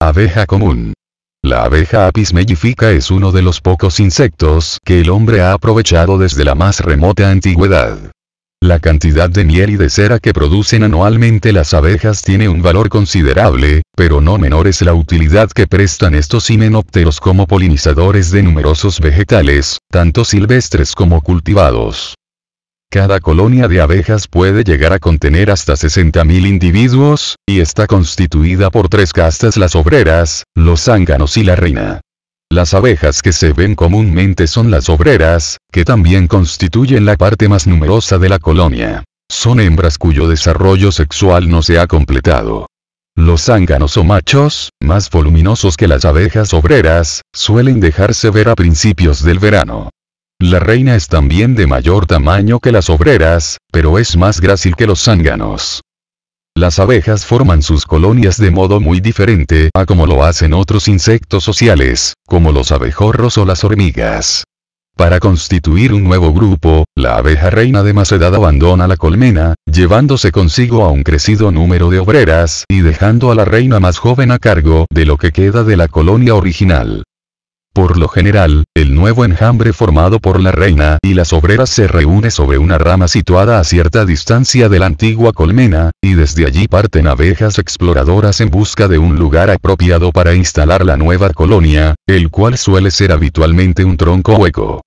Abeja común. La abeja apis mellifica es uno de los pocos insectos que el hombre ha aprovechado desde la más remota antigüedad. La cantidad de miel y de cera que producen anualmente las abejas tiene un valor considerable, pero no menor es la utilidad que prestan estos himenópteros como polinizadores de numerosos vegetales, tanto silvestres como cultivados. Cada colonia de abejas puede llegar a contener hasta 60.000 individuos, y está constituida por tres castas las obreras, los zánganos y la reina. Las abejas que se ven comúnmente son las obreras, que también constituyen la parte más numerosa de la colonia. Son hembras cuyo desarrollo sexual no se ha completado. Los zánganos o machos, más voluminosos que las abejas obreras, suelen dejarse ver a principios del verano. La reina es también de mayor tamaño que las obreras, pero es más grácil que los zánganos. Las abejas forman sus colonias de modo muy diferente a como lo hacen otros insectos sociales, como los abejorros o las hormigas. Para constituir un nuevo grupo, la abeja reina de más edad abandona la colmena, llevándose consigo a un crecido número de obreras y dejando a la reina más joven a cargo de lo que queda de la colonia original. Por lo general, el nuevo enjambre formado por la reina y las obreras se reúne sobre una rama situada a cierta distancia de la antigua colmena, y desde allí parten abejas exploradoras en busca de un lugar apropiado para instalar la nueva colonia, el cual suele ser habitualmente un tronco hueco.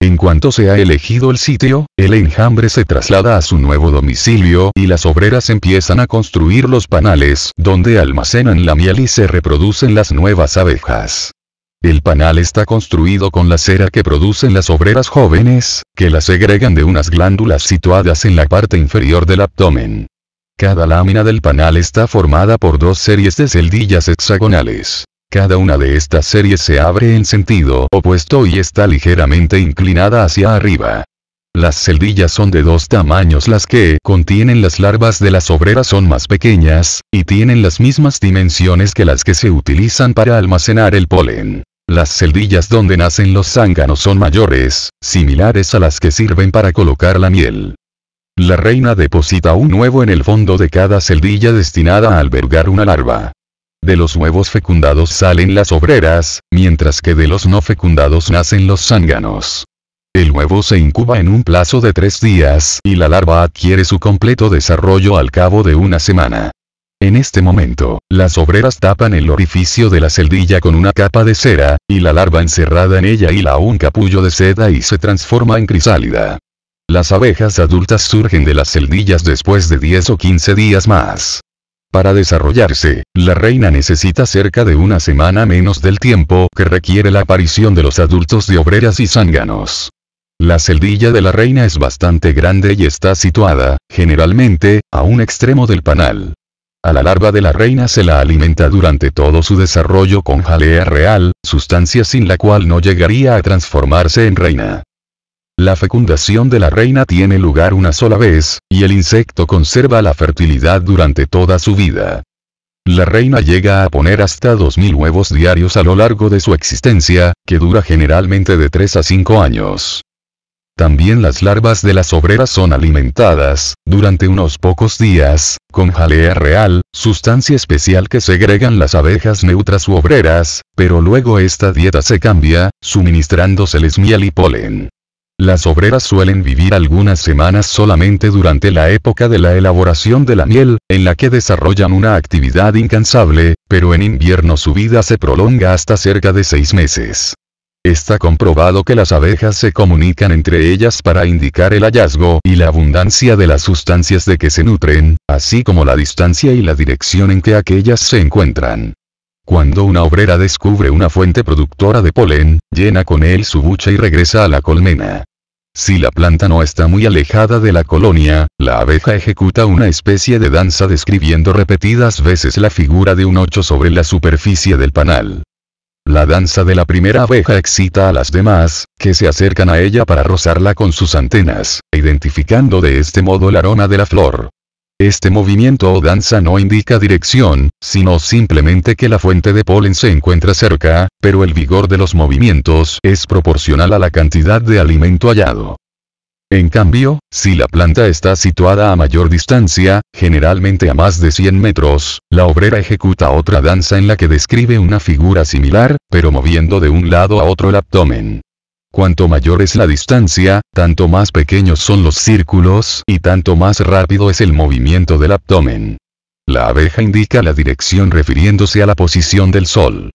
En cuanto se ha elegido el sitio, el enjambre se traslada a su nuevo domicilio y las obreras empiezan a construir los panales donde almacenan la miel y se reproducen las nuevas abejas. El panal está construido con la cera que producen las obreras jóvenes, que la segregan de unas glándulas situadas en la parte inferior del abdomen. Cada lámina del panal está formada por dos series de celdillas hexagonales. Cada una de estas series se abre en sentido opuesto y está ligeramente inclinada hacia arriba. Las celdillas son de dos tamaños las que contienen las larvas de las obreras son más pequeñas, y tienen las mismas dimensiones que las que se utilizan para almacenar el polen. Las celdillas donde nacen los zánganos son mayores, similares a las que sirven para colocar la miel. La reina deposita un huevo en el fondo de cada celdilla destinada a albergar una larva. De los huevos fecundados salen las obreras, mientras que de los no fecundados nacen los zánganos. El huevo se incuba en un plazo de tres días y la larva adquiere su completo desarrollo al cabo de una semana. En este momento, las obreras tapan el orificio de la celdilla con una capa de cera, y la larva encerrada en ella hila un capullo de seda y se transforma en crisálida. Las abejas adultas surgen de las celdillas después de 10 o 15 días más. Para desarrollarse, la reina necesita cerca de una semana menos del tiempo que requiere la aparición de los adultos de obreras y zánganos. La celdilla de la reina es bastante grande y está situada, generalmente, a un extremo del panal. A la larva de la reina se la alimenta durante todo su desarrollo con jalea real, sustancia sin la cual no llegaría a transformarse en reina. La fecundación de la reina tiene lugar una sola vez, y el insecto conserva la fertilidad durante toda su vida. La reina llega a poner hasta 2.000 huevos diarios a lo largo de su existencia, que dura generalmente de 3 a 5 años. También las larvas de las obreras son alimentadas, durante unos pocos días, con jalea real, sustancia especial que segregan las abejas neutras u obreras, pero luego esta dieta se cambia, suministrándoseles miel y polen. Las obreras suelen vivir algunas semanas solamente durante la época de la elaboración de la miel, en la que desarrollan una actividad incansable, pero en invierno su vida se prolonga hasta cerca de seis meses. Está comprobado que las abejas se comunican entre ellas para indicar el hallazgo y la abundancia de las sustancias de que se nutren, así como la distancia y la dirección en que aquellas se encuentran. Cuando una obrera descubre una fuente productora de polen, llena con él su bucha y regresa a la colmena. Si la planta no está muy alejada de la colonia, la abeja ejecuta una especie de danza describiendo repetidas veces la figura de un ocho sobre la superficie del panal. La danza de la primera abeja excita a las demás, que se acercan a ella para rozarla con sus antenas, identificando de este modo la aroma de la flor. Este movimiento o danza no indica dirección, sino simplemente que la fuente de polen se encuentra cerca, pero el vigor de los movimientos es proporcional a la cantidad de alimento hallado. En cambio, si la planta está situada a mayor distancia, generalmente a más de 100 metros, la obrera ejecuta otra danza en la que describe una figura similar, pero moviendo de un lado a otro el abdomen. Cuanto mayor es la distancia, tanto más pequeños son los círculos y tanto más rápido es el movimiento del abdomen. La abeja indica la dirección refiriéndose a la posición del Sol.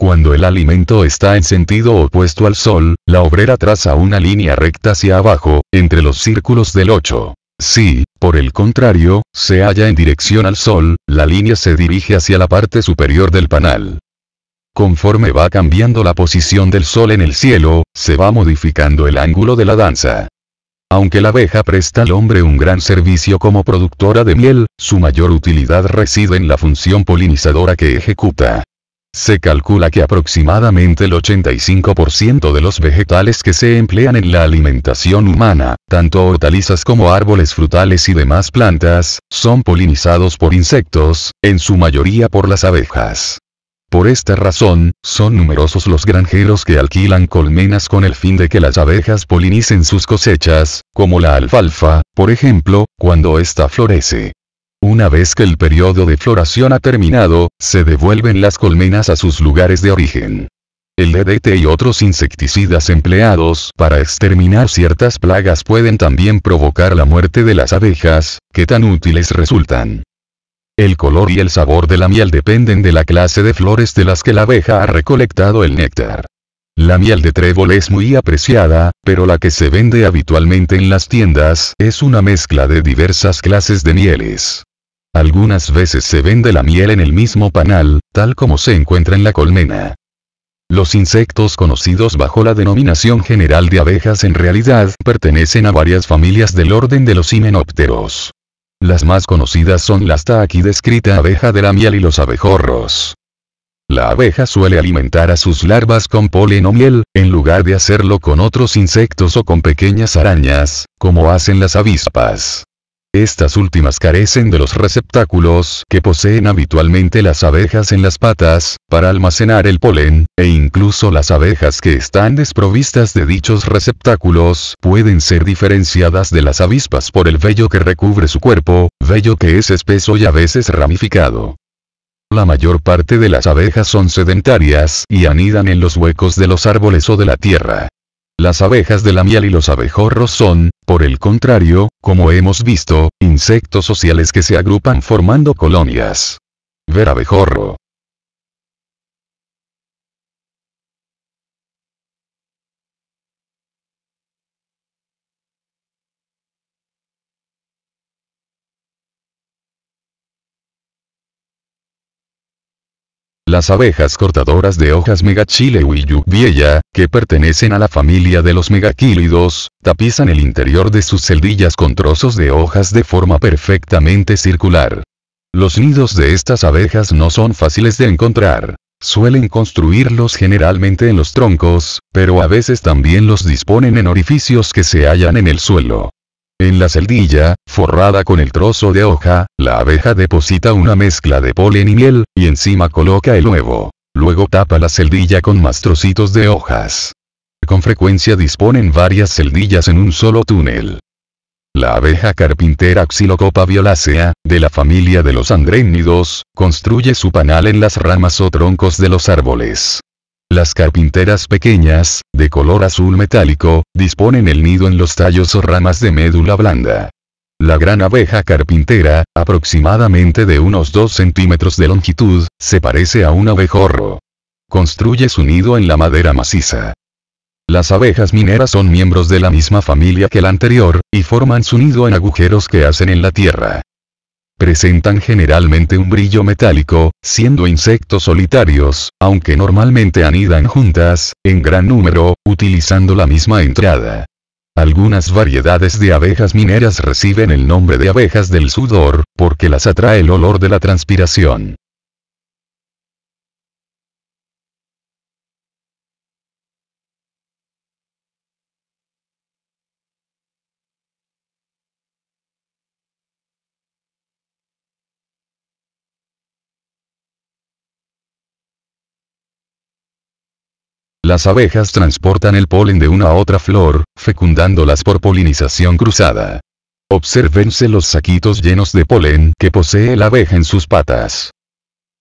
Cuando el alimento está en sentido opuesto al Sol, la obrera traza una línea recta hacia abajo, entre los círculos del 8. Si, por el contrario, se halla en dirección al Sol, la línea se dirige hacia la parte superior del panal. Conforme va cambiando la posición del Sol en el cielo, se va modificando el ángulo de la danza. Aunque la abeja presta al hombre un gran servicio como productora de miel, su mayor utilidad reside en la función polinizadora que ejecuta. Se calcula que aproximadamente el 85% de los vegetales que se emplean en la alimentación humana, tanto hortalizas como árboles frutales y demás plantas, son polinizados por insectos, en su mayoría por las abejas. Por esta razón, son numerosos los granjeros que alquilan colmenas con el fin de que las abejas polinicen sus cosechas, como la alfalfa, por ejemplo, cuando ésta florece. Una vez que el periodo de floración ha terminado, se devuelven las colmenas a sus lugares de origen. El DDT y otros insecticidas empleados para exterminar ciertas plagas pueden también provocar la muerte de las abejas, que tan útiles resultan. El color y el sabor de la miel dependen de la clase de flores de las que la abeja ha recolectado el néctar. La miel de trébol es muy apreciada, pero la que se vende habitualmente en las tiendas es una mezcla de diversas clases de mieles. Algunas veces se vende la miel en el mismo panal, tal como se encuentra en la colmena. Los insectos conocidos bajo la denominación general de abejas en realidad pertenecen a varias familias del orden de los himenópteros. Las más conocidas son la hasta aquí descrita abeja de la miel y los abejorros. La abeja suele alimentar a sus larvas con polen o miel, en lugar de hacerlo con otros insectos o con pequeñas arañas, como hacen las avispas. Estas últimas carecen de los receptáculos que poseen habitualmente las abejas en las patas, para almacenar el polen, e incluso las abejas que están desprovistas de dichos receptáculos pueden ser diferenciadas de las avispas por el vello que recubre su cuerpo, vello que es espeso y a veces ramificado. La mayor parte de las abejas son sedentarias y anidan en los huecos de los árboles o de la tierra. Las abejas de la miel y los abejorros son, por el contrario, como hemos visto, insectos sociales que se agrupan formando colonias. Ver abejorro. Las abejas cortadoras de hojas Megachile viella, que pertenecen a la familia de los megaquílidos, tapizan el interior de sus celdillas con trozos de hojas de forma perfectamente circular. Los nidos de estas abejas no son fáciles de encontrar. Suelen construirlos generalmente en los troncos, pero a veces también los disponen en orificios que se hallan en el suelo. En la celdilla, forrada con el trozo de hoja, la abeja deposita una mezcla de polen y miel, y encima coloca el huevo. Luego tapa la celdilla con más trocitos de hojas. Con frecuencia disponen varias celdillas en un solo túnel. La abeja carpintera axilocopa violacea, de la familia de los andrénidos, construye su panal en las ramas o troncos de los árboles. Las carpinteras pequeñas, de color azul metálico, disponen el nido en los tallos o ramas de médula blanda. La gran abeja carpintera, aproximadamente de unos 2 centímetros de longitud, se parece a un abejorro. Construye su nido en la madera maciza. Las abejas mineras son miembros de la misma familia que la anterior, y forman su nido en agujeros que hacen en la tierra. Presentan generalmente un brillo metálico, siendo insectos solitarios, aunque normalmente anidan juntas, en gran número, utilizando la misma entrada. Algunas variedades de abejas mineras reciben el nombre de abejas del sudor, porque las atrae el olor de la transpiración. Las abejas transportan el polen de una a otra flor, fecundándolas por polinización cruzada. Obsérvense los saquitos llenos de polen que posee la abeja en sus patas.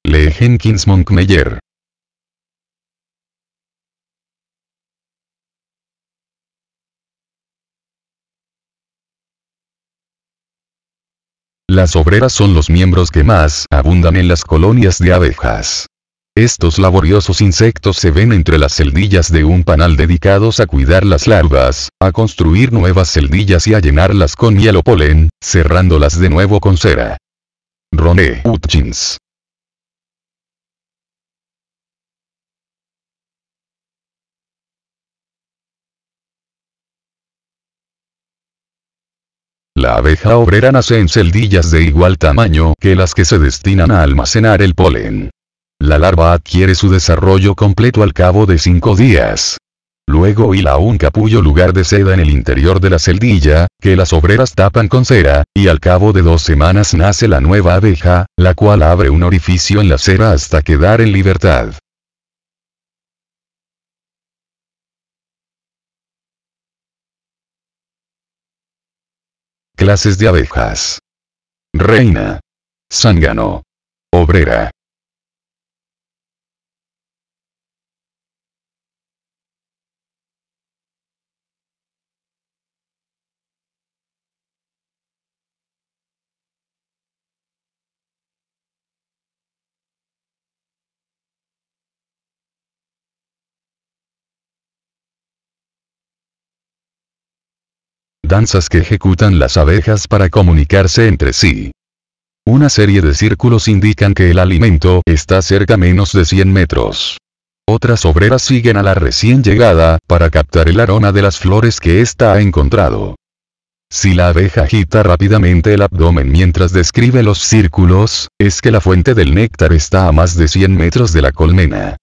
Lee Jenkins Monkmeyer. Las obreras son los miembros que más abundan en las colonias de abejas. Estos laboriosos insectos se ven entre las celdillas de un panal dedicados a cuidar las larvas, a construir nuevas celdillas y a llenarlas con hielo polen, cerrándolas de nuevo con cera. Roné Hutchins La abeja obrera nace en celdillas de igual tamaño que las que se destinan a almacenar el polen. La larva adquiere su desarrollo completo al cabo de cinco días. Luego hila un capullo lugar de seda en el interior de la celdilla, que las obreras tapan con cera, y al cabo de dos semanas nace la nueva abeja, la cual abre un orificio en la cera hasta quedar en libertad. Clases de abejas. Reina. Zángano. Obrera. danzas que ejecutan las abejas para comunicarse entre sí. Una serie de círculos indican que el alimento está cerca menos de 100 metros. Otras obreras siguen a la recién llegada, para captar el aroma de las flores que ésta ha encontrado. Si la abeja agita rápidamente el abdomen mientras describe los círculos, es que la fuente del néctar está a más de 100 metros de la colmena.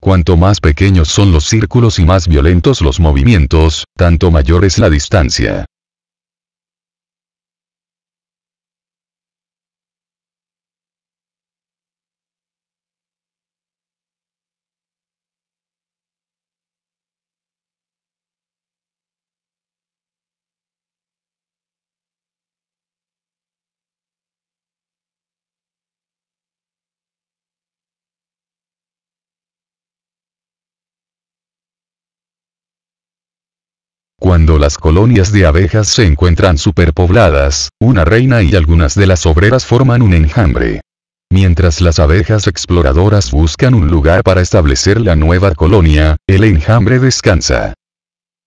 Cuanto más pequeños son los círculos y más violentos los movimientos, tanto mayor es la distancia. cuando las colonias de abejas se encuentran superpobladas, una reina y algunas de las obreras forman un enjambre. Mientras las abejas exploradoras buscan un lugar para establecer la nueva colonia, el enjambre descansa.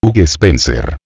Hugh Spencer